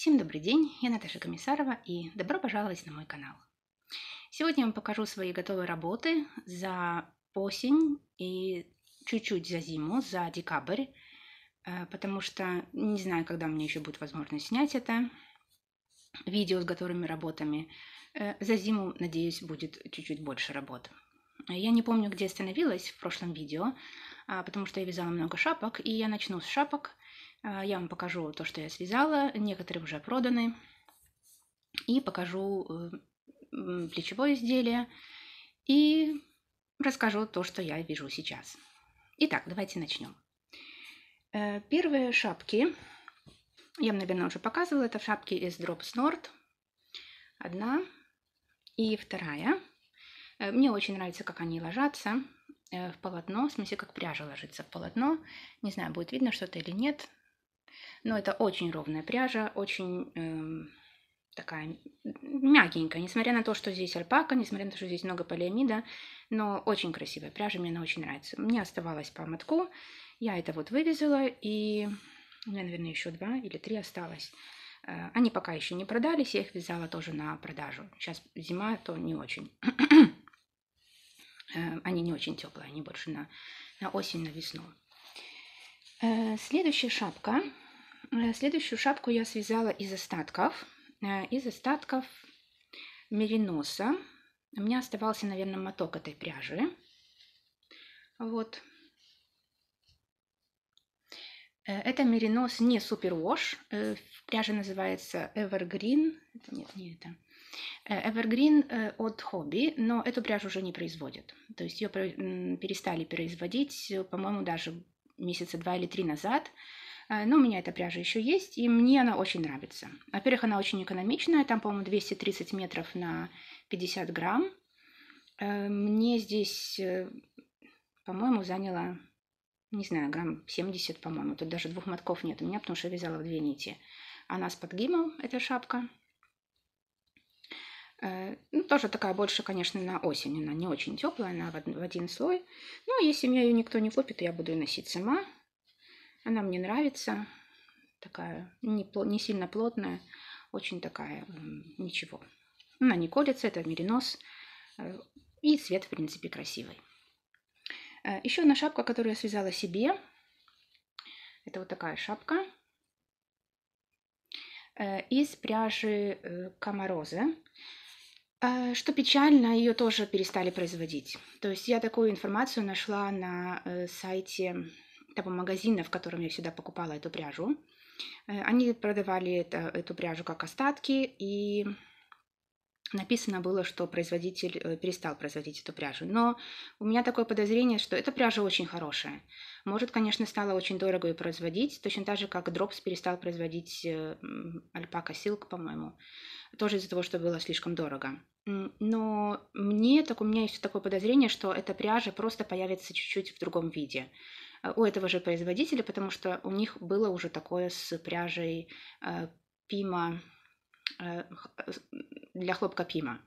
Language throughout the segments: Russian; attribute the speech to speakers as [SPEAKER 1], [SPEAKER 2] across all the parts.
[SPEAKER 1] Всем добрый день, я Наташа Комиссарова и добро пожаловать на мой канал. Сегодня я вам покажу свои готовые работы за осень и чуть-чуть за зиму, за декабрь, э, потому что не знаю, когда мне еще будет возможность снять это видео с готовыми работами. Э, за зиму, надеюсь, будет чуть-чуть больше работ. Я не помню, где остановилась в прошлом видео, а, потому что я вязала много шапок, и я начну с шапок, а, я вам покажу то, что я связала, некоторые уже проданы. И покажу э, плечевое изделие и расскажу то, что я вижу сейчас. Итак, давайте начнем. Э, первые шапки, я наверное, уже показывала, это шапки из Drops Nord. Одна и вторая. Э, мне очень нравится, как они ложатся в полотно, в смысле, как пряжа ложится в полотно. Не знаю, будет видно что-то или нет, но это очень ровная пряжа, очень эм, такая мягенькая, несмотря на то, что здесь альпака, несмотря на то, что здесь много полиамида, но очень красивая пряжа, мне она очень нравится. Мне оставалось по мотку, я это вот вывязала, и у меня, наверное, еще два или три осталось. Э, они пока еще не продались, я их вязала тоже на продажу. Сейчас зима, то не очень. Э, они не очень теплые, они больше на, на осень, на весну. Э, следующая шапка Э, следующую шапку я связала из остатков. Э, из остатков мериноса. У меня оставался, наверное, моток этой пряжи. Вот. Э, это меринос не супервош. Пряжа называется Evergreen. Это, нет, не это. Evergreen от Hobby, но эту пряжу уже не производят. То есть ее перестали производить, по-моему, даже месяца два или три назад. Э, Но ну, у меня эта пряжа еще есть, и мне она очень нравится. Во-первых, она очень экономичная, там, по-моему, 230 метров на 50 грамм. Э, мне здесь, э, по-моему, заняло, не знаю, грамм 70, по-моему. Тут даже двух мотков нет у меня, потому что я вязала в две нити. Она с подгимом эта шапка. Ну, тоже такая больше, конечно, на осень. Она не очень теплая, она в один слой. Но ну, а если меня ее никто не купит, я буду ее носить сама. Она мне нравится, такая не, не сильно плотная, очень такая ничего. Она не колется, это меринос. Э, и цвет, в принципе, красивый. Э, Еще одна шапка, которую я связала себе. Это вот такая шапка э, из пряжи Камороза. Что печально, ее тоже перестали производить. То есть я такую информацию нашла на сайте того магазина, в котором я всегда покупала эту пряжу. Э, они продавали это, эту пряжу как остатки, и написано было, что производитель э, перестал производить эту пряжу. Но у меня такое подозрение, что эта пряжа очень хорошая. Может, конечно, стала очень дорого ее производить, точно так же, как Drops перестал производить Альпака э, Силк, по-моему, тоже из-за того, что было слишком дорого. Но мне, так у меня есть такое подозрение, что эта пряжа просто появится чуть-чуть в другом виде. Э, у этого же производителя, потому что у них было уже такое с пряжей э, пима, э, для хлопка пима.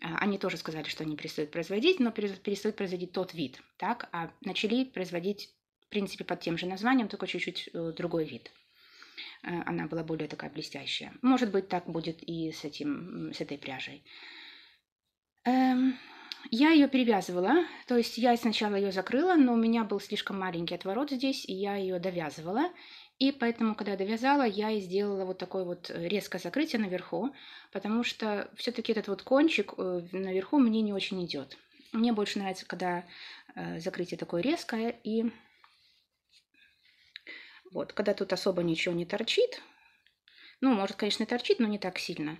[SPEAKER 1] Они тоже сказали, что они перестают производить, но перестают производить тот вид, так, а начали производить, в принципе, под тем же названием, только чуть-чуть другой вид. Она была более такая блестящая. Может быть, так будет и с, этим, с этой пряжей. Эм, я ее перевязывала, то есть я сначала ее закрыла, но у меня был слишком маленький отворот здесь, и я ее довязывала. И поэтому, когда я довязала, я и сделала вот такое вот э, резкое закрытие наверху, потому что все-таки этот вот кончик э, наверху мне не очень идет. Мне больше нравится, когда э, закрытие такое резкое, и вот, когда тут особо ничего не торчит, ну, может, конечно, и торчит, но не так сильно.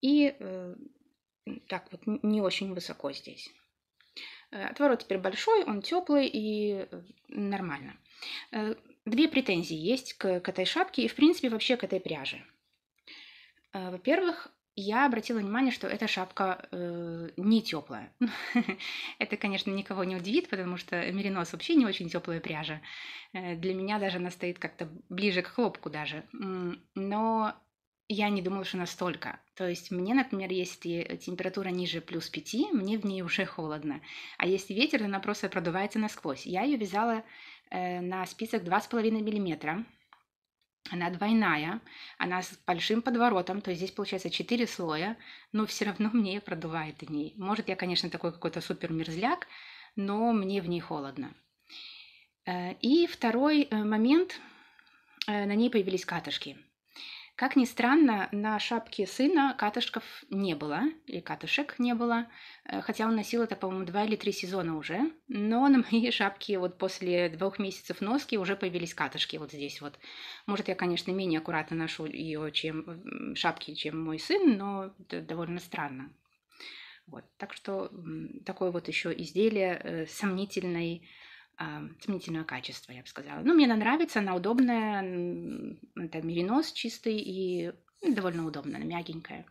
[SPEAKER 1] И так вот не очень высоко здесь. Э, отворот теперь большой, он теплый и э, нормально. Э, две претензии есть к, к этой шапке и, в принципе, вообще к этой пряже. Во-первых, я обратила внимание, что эта шапка э, не теплая. Это, конечно, никого не удивит, потому что меринос вообще не очень теплая пряжа. Для меня даже она стоит как-то ближе к хлопку даже. Но я не думала, что настолько. То есть мне, например, если э, температура ниже плюс 5, мне в ней уже холодно. А если ветер, то она просто продувается насквозь. Я ее вязала э, на спицах 2,5 мм. Она двойная, она с большим подворотом, то есть здесь получается 4 слоя, но все равно мне продувает в ней. Может, я, конечно, такой какой-то супер мерзляк, но мне в ней холодно. Э, и второй э, момент, на ней появились катышки. Как ни странно, на шапке сына катышков не было, или катышек не было, э, хотя он носил это, по-моему, два или три сезона уже, но на моей шапке вот после двух месяцев носки уже появились катышки вот здесь вот. Может, я, конечно, менее аккуратно ношу ее, чем шапки, чем мой сын, но это довольно странно. Вот, так что такое вот еще изделие э, сомнительной сомнительного качества, я бы сказала. Ну, мне она нравится, она удобная, это меринос чистый и ну, довольно удобно, мягенькая.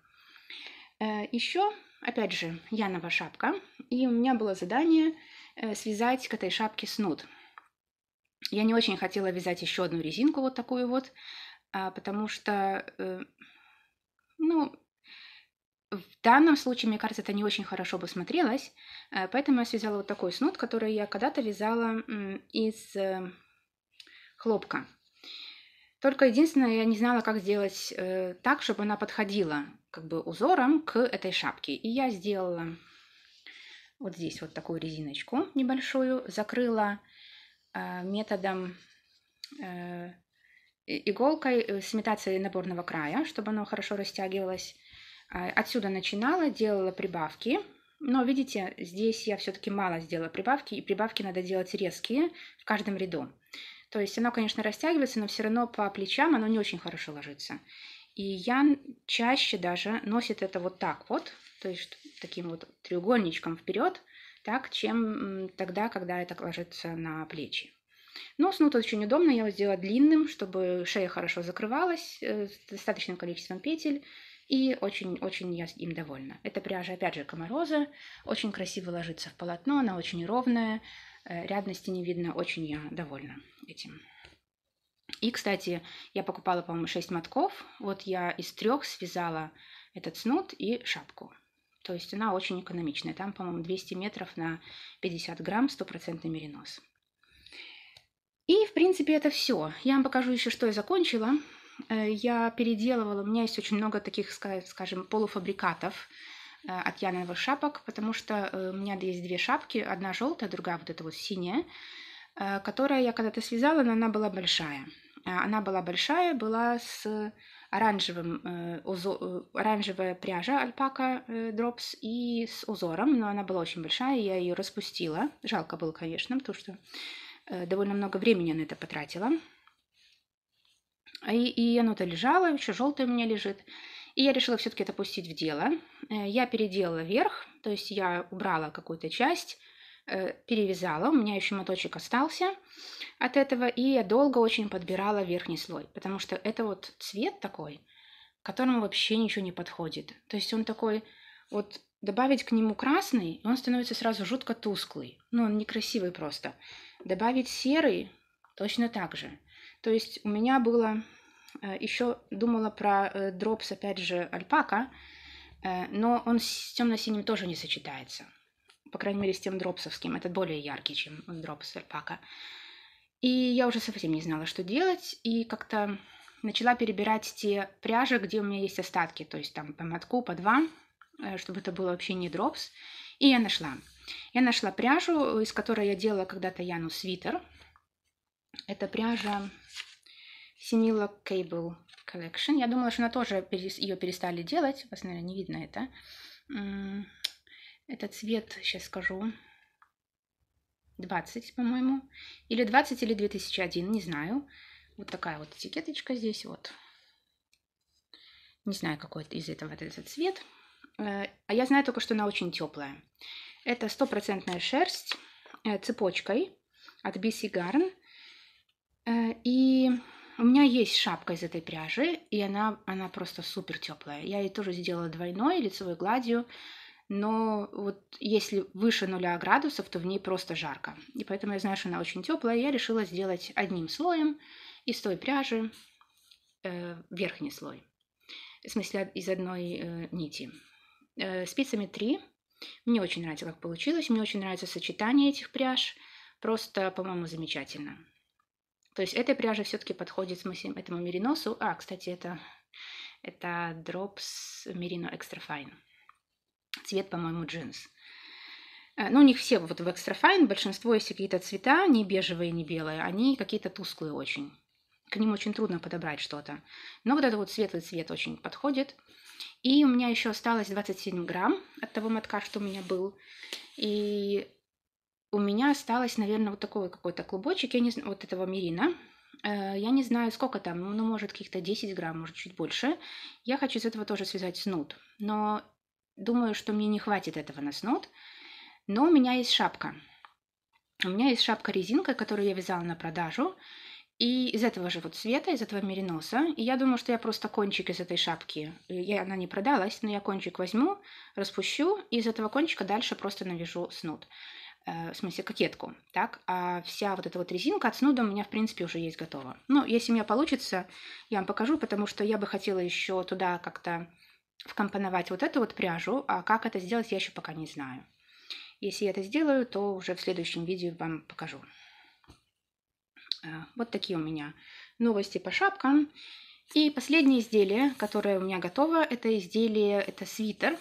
[SPEAKER 1] Э, еще, опять же, Янова шапка, и у меня было задание э, связать к этой шапке снуд. Я не очень хотела вязать еще одну резинку вот такую вот, а, потому что, э, ну, в данном случае, мне кажется, это не очень хорошо бы смотрелось, э, поэтому я связала вот такой снуд, который я когда-то вязала из э, хлопка. Только единственное, я не знала, как сделать э, так, чтобы она подходила как бы узором к этой шапке. И я сделала вот здесь вот такую резиночку небольшую, закрыла методом иголкой с имитацией наборного края, чтобы оно хорошо растягивалось. А, отсюда начинала, делала прибавки. Но видите, здесь я все-таки мало сделала прибавки, и прибавки надо делать резкие в каждом ряду. То есть оно, конечно, растягивается, но все равно по плечам оно не очень хорошо ложится. И я чаще даже носит это вот так вот, то есть таким вот треугольничком вперед, так, чем тогда, когда это ложится на плечи. Нос, ну, тут очень удобно, я его сделала длинным, чтобы шея хорошо закрывалась, э, с достаточным количеством петель, и очень-очень я им довольна. Эта пряжа, опять же, комароза, очень красиво ложится в полотно, она очень ровная, э, рядности не видно, очень я довольна этим. И, кстати, я покупала, по-моему, 6 мотков. Вот я из трех связала этот снуд и шапку. То есть она очень экономичная. Там, по-моему, 200 метров на 50 грамм, стопроцентный меринос. И, в принципе, это все. Я вам покажу еще, что я закончила. Э, я переделывала, у меня есть очень много таких, скажем, полуфабрикатов э, от Яновых шапок, потому что э, у меня есть две шапки, одна желтая, другая вот эта вот синяя, которая я когда-то связала, но она была большая. Она была большая, была с оранжевым, оранжевая пряжа альпака дропс и с узором, но она была очень большая, я ее распустила. Жалко было, конечно, потому что довольно много времени на это потратила. А и, и оно-то лежало, еще желтое у меня лежит. И я решила все-таки это пустить в дело. Э, я переделала верх, то есть я убрала какую-то часть, э, перевязала, у меня еще моточек остался от этого, и я долго очень подбирала верхний слой, потому что это вот цвет такой, которому вообще ничего не подходит. То есть он такой, вот добавить к нему красный, он становится сразу жутко тусклый, ну он некрасивый просто. Добавить серый точно так же – то есть у меня было... Э, Еще думала про э, дропс, опять же, альпака, э, но он с темно-синим тоже не сочетается. По крайней мере, с тем дропсовским. Это более яркий, чем дропс альпака. И я уже совсем не знала, что делать, и как-то начала перебирать те пряжи, где у меня есть остатки, то есть там по мотку, по два, чтобы это было вообще не дропс. И я нашла. Я нашла пряжу, из которой я делала когда-то Яну свитер. Это пряжа Синила Кейбл Collection. Я думала, что она тоже ее перестали делать. Вас, наверное, не видно это. Этот цвет, сейчас скажу, 20, по-моему. Или 20, или 2001, не знаю. Вот такая вот этикеточка здесь вот. Не знаю, какой из этого этот цвет. Э, а я знаю только, что она очень теплая. Это стопроцентная шерсть э, цепочкой от BC Garn меня есть шапка из этой пряжи, и она, она просто супер теплая. Я ее тоже сделала двойной лицевой гладью, но вот если выше нуля градусов, то в ней просто жарко. И поэтому я знаю, что она очень теплая. Я решила сделать одним слоем из той пряжи э, верхний слой. В смысле, из одной э, нити. Э, спицами 3. Мне очень нравится, как получилось. Мне очень нравится сочетание этих пряж. Просто, по-моему, замечательно. То есть эта пряжа все-таки подходит смысле этому мериносу. А, кстати, это, это Drops Merino Extra Fine. Цвет, по-моему, джинс. Э, ну, у них все вот в Extra Fine, большинство, если какие-то цвета, не бежевые, не белые, они какие-то тусклые очень. К ним очень трудно подобрать что-то. Но вот этот вот светлый цвет очень подходит. И у меня еще осталось 27 грамм от того мотка, что у меня был. И у меня осталось, наверное, вот такой какой-то клубочек, я не знаю, вот этого мерина. Э, я не знаю, сколько там, ну, ну может, каких-то 10 грамм, может, чуть больше. Я хочу из этого тоже связать снуд. Но думаю, что мне не хватит этого на снуд. Но у меня есть шапка. У меня есть шапка-резинка, которую я вязала на продажу. И из этого же вот цвета, из этого мериноса. И я думаю, что я просто кончик из этой шапки. Э, я, она не продалась, но я кончик возьму, распущу, и из этого кончика дальше просто навяжу снуд. Э, в смысле, кокетку, так, а вся вот эта вот резинка от снуда у меня, в принципе, уже есть готова. Ну, если у меня получится, я вам покажу, потому что я бы хотела еще туда как-то вкомпоновать вот эту вот пряжу, а как это сделать, я еще пока не знаю. Если я это сделаю, то уже в следующем видео вам покажу. А, вот такие у меня новости по шапкам. И последнее изделие, которое у меня готово, это изделие, это свитер,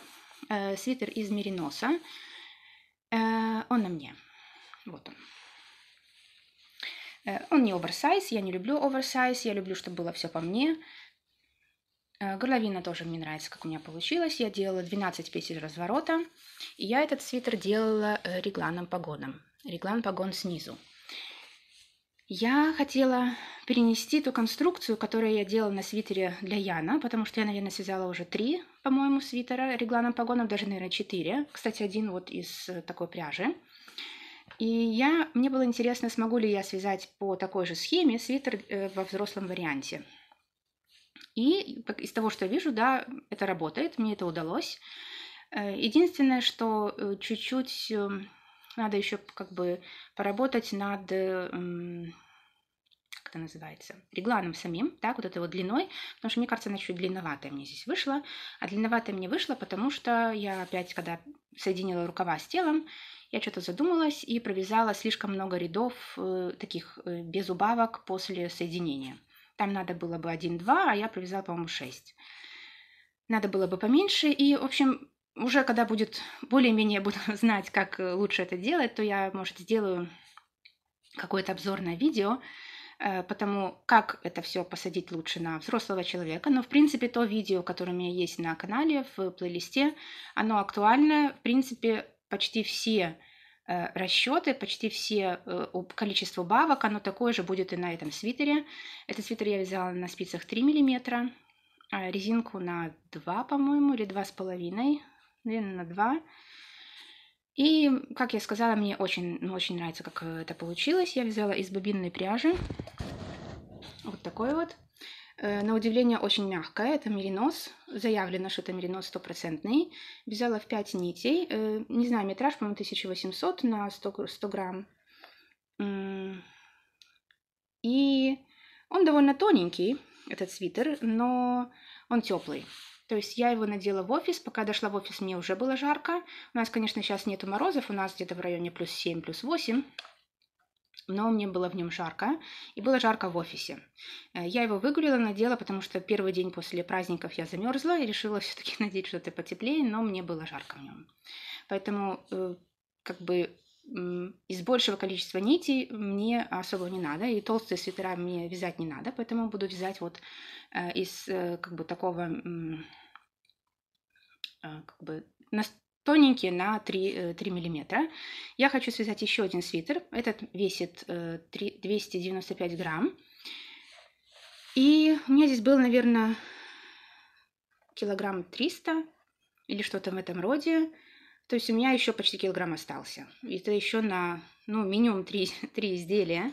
[SPEAKER 1] э, свитер из мериноса. Э, он на мне. Вот он. Э, он не оверсайз, я не люблю оверсайз, я люблю, чтобы было все по мне. Э, горловина тоже мне нравится, как у меня получилось. Я делала 12 петель разворота, и я этот свитер делала регланом погоном. Реглан погон снизу. Я хотела перенести ту конструкцию, которую я делала на свитере для Яна, потому что я, наверное, связала уже три, по-моему, свитера регланом погоном, даже, наверное, четыре. Кстати, один вот из э, такой пряжи. И я, мне было интересно, смогу ли я связать по такой же схеме свитер э, во взрослом варианте. И из того, что я вижу, да, это работает, мне это удалось. Э, единственное, что чуть-чуть эм, надо еще как бы поработать над, как это называется, регланом самим, так, вот это вот длиной, потому что мне кажется, она чуть длинноватая мне здесь вышла, а длинноватая мне вышла, потому что я опять, когда соединила рукава с телом, я что-то задумалась и провязала слишком много рядов э, таких э, без убавок после соединения. Там надо было бы 1-2, а я провязала, по-моему, 6. Надо было бы поменьше. И, в общем, уже когда будет более-менее буду знать, как э, лучше это делать, то я, может, сделаю какое-то обзорное видео э, по тому, как это все посадить лучше на взрослого человека. Но, в принципе, то видео, которое у меня есть на канале, в плейлисте, оно актуально. В принципе, почти все э, расчеты, почти все количество бабок, оно такое же будет и на этом свитере. Этот свитер я взяла на спицах 3 миллиметра, а резинку на 2, по-моему, или 2,5 длинно на 2. И, как я сказала, мне очень, ну, очень нравится, как э, это получилось. Я взяла из бобинной пряжи. Вот такой вот. Э, на удивление очень мягкая, это меринос, заявлено, что это меринос стопроцентный. Вязала в 5 нитей, э, не знаю, метраж, по-моему, 1800 на 100, 100 грамм. И он довольно тоненький, этот свитер, но он теплый. То есть я его надела в офис, пока дошла в офис, мне уже было жарко. У нас, конечно, сейчас нету морозов, у нас где-то в районе плюс 7, плюс 8, но мне было в нем жарко, и было жарко в офисе. Э, я его выгулила, надела, потому что первый день после праздников я замерзла и решила все-таки надеть что-то потеплее, но мне было жарко в нем. Поэтому э, как бы из большего количества нитей мне особо не надо, и толстые свитера мне вязать не надо, поэтому буду вязать вот э, из как бы такого а, как бы на тоненький на 3, 3 миллиметра. Я хочу связать еще один свитер. Этот весит 3, э, 295 грамм. И у меня здесь было, наверное, килограмм 300 или что-то в этом роде. То есть у меня еще почти килограмм остался. И это еще на, ну, минимум 3, 3 изделия.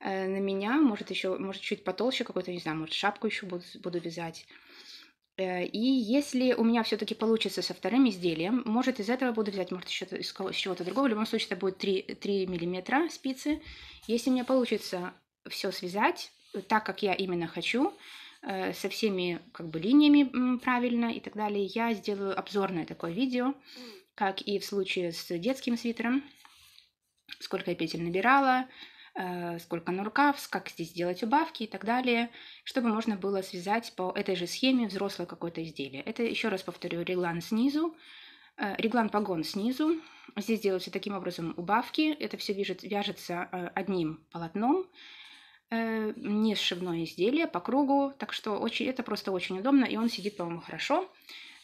[SPEAKER 1] Э, на меня, может, еще, может, чуть потолще какой-то, не знаю, может, шапку еще буду, буду вязать. Э, и если у меня все-таки получится со вторым изделием, может из этого буду взять, может еще из чего-то другого. В любом случае это будет 3, 3 миллиметра спицы. Если мне получится все связать так, как я именно хочу, э, со всеми как бы линиями правильно и так далее, я сделаю обзорное такое видео, как и в случае с детским свитером, сколько я петель набирала, Э, сколько на рукав, как здесь делать убавки и так далее, чтобы можно было связать по этой же схеме взрослое какое-то изделие. Это, еще раз повторю, реглан снизу, э, реглан погон снизу. Здесь делаются таким образом убавки. Это все вяжется э, одним полотном, не сшивное изделие по кругу. Так что очень, это просто очень удобно, и он сидит, по-моему, хорошо.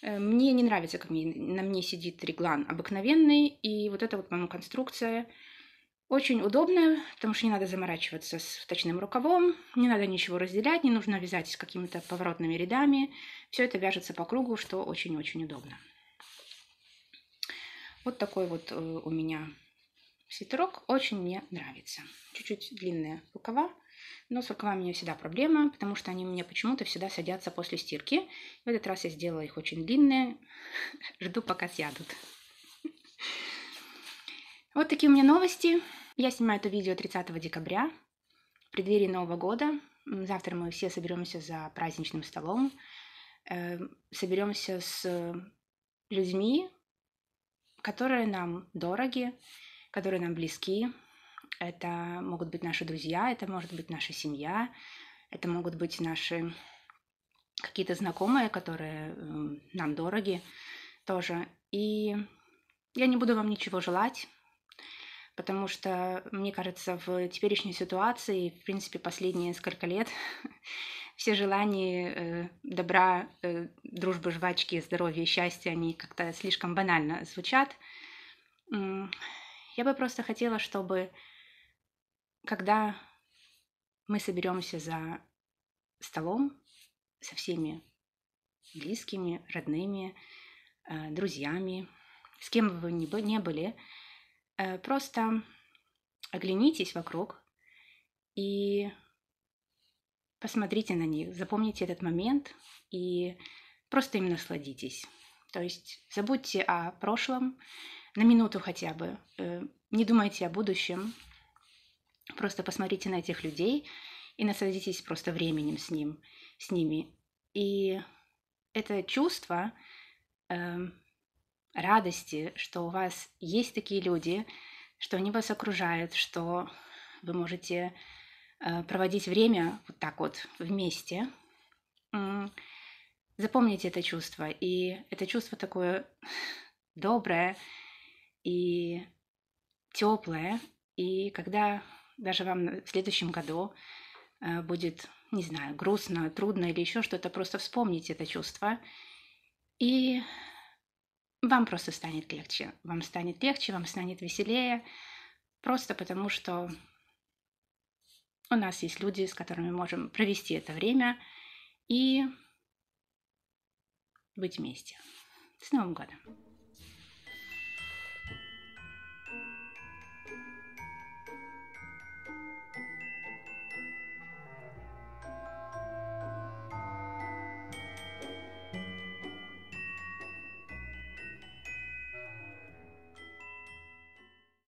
[SPEAKER 1] Мне не нравится, как на мне сидит реглан обыкновенный, и вот это вот, по-моему, конструкция – очень удобно, потому что не надо заморачиваться с вточным рукавом, не надо ничего разделять, не нужно вязать с какими-то поворотными рядами. Все это вяжется по кругу, что очень-очень удобно. Вот такой вот э, у меня свитерок. Очень мне нравится. Чуть-чуть длинные рукава, но с рукавами у меня всегда проблема, потому что они у меня почему-то всегда садятся после стирки. В этот раз я сделала их очень длинные. Жду, пока сядут. Вот такие у меня новости. Я снимаю это видео 30 декабря, в преддверии Нового года. Завтра мы все соберемся за праздничным столом, э, соберемся с людьми, которые нам дороги, которые нам близки. Это могут быть наши друзья, это может быть наша семья, это могут быть наши какие-то знакомые, которые нам дороги тоже. И я не буду вам ничего желать, потому что, мне кажется, в теперешней ситуации, в принципе, последние несколько лет, все желания э, добра, э, дружбы, жвачки, здоровья и счастья, они как-то слишком банально звучат. Я бы просто хотела, чтобы когда мы соберемся за столом со всеми близкими, родными, э, друзьями, с кем бы вы ни были, Э, просто оглянитесь вокруг и посмотрите на них, запомните этот момент и просто им насладитесь. То есть забудьте о прошлом на минуту хотя бы, э, не думайте о будущем, просто посмотрите на этих людей и насладитесь просто временем с ним, с ними. И это чувство эм, радости, что у вас есть такие люди, что они вас окружают, что вы можете э, проводить время вот так вот вместе. Запомните это чувство. И это чувство такое доброе и теплое. И когда даже вам в следующем году э, будет, не знаю, грустно, трудно или еще что-то, просто вспомните это чувство и вам просто станет легче. Вам станет легче, вам станет веселее, просто потому что у нас есть люди, с которыми мы можем провести это время и быть вместе. С Новым годом!